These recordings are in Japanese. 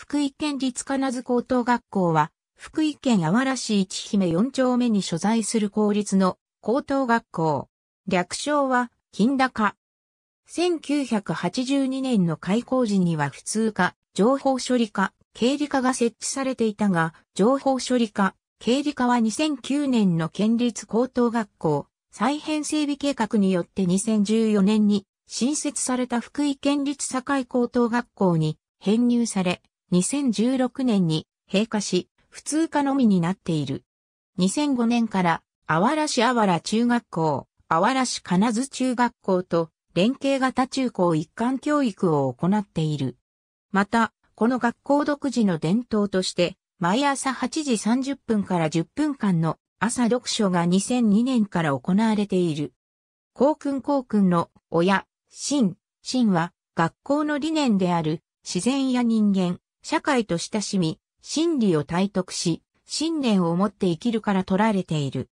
福井県立金津高等学校は、福井県あわら市一姫四丁目に所在する公立の高等学校。略称は、金高。1982年の開校時には普通科、情報処理科、経理科が設置されていたが、情報処理科、経理科は2009年の県立高等学校、再編整備計画によって2014年に新設された福井県立境高等学校に編入され、2016年に閉化し、普通科のみになっている。2005年から、あわら市あわら中学校、あわら市金津中学校と、連携型中高一貫教育を行っている。また、この学校独自の伝統として、毎朝8時30分から10分間の朝読書が2002年から行われている。校訓校訓の親、親、親は学校の理念である自然や人間、社会と親しみ、真理を体得し、信念を持って生きるから取られている。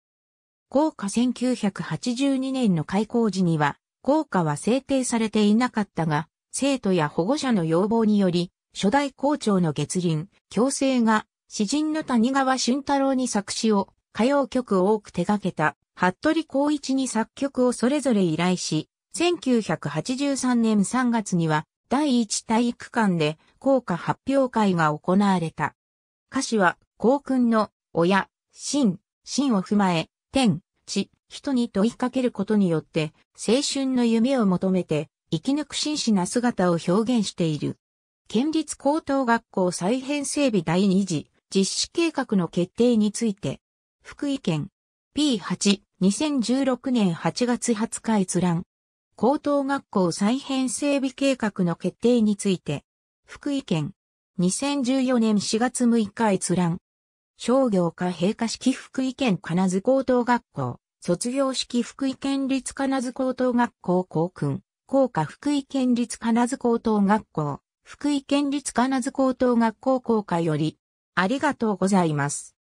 効果1982年の開校時には、効果は制定されていなかったが、生徒や保護者の要望により、初代校長の月輪、強制が、詩人の谷川俊太郎に作詞を、歌謡曲を多く手掛けた、服部光一に作曲をそれぞれ依頼し、1983年3月には、第一体育館で校歌発表会が行われた。歌詞は、校訓の、親、心、心を踏まえ、天、地、人に問いかけることによって、青春の夢を求めて、生き抜く真摯な姿を表現している。県立高等学校再編整備第2次実施計画の決定について、福井県 P8 2016年8月20日閲覧。高等学校再編整備計画の決定について、福井県、2014年4月6日閲覧、商業科閉科式福井県金津高等学校、卒業式福井県立金津高等学校校訓、校歌福井県立金津高等学校、福井県立金津高等学校校歌より、ありがとうございます。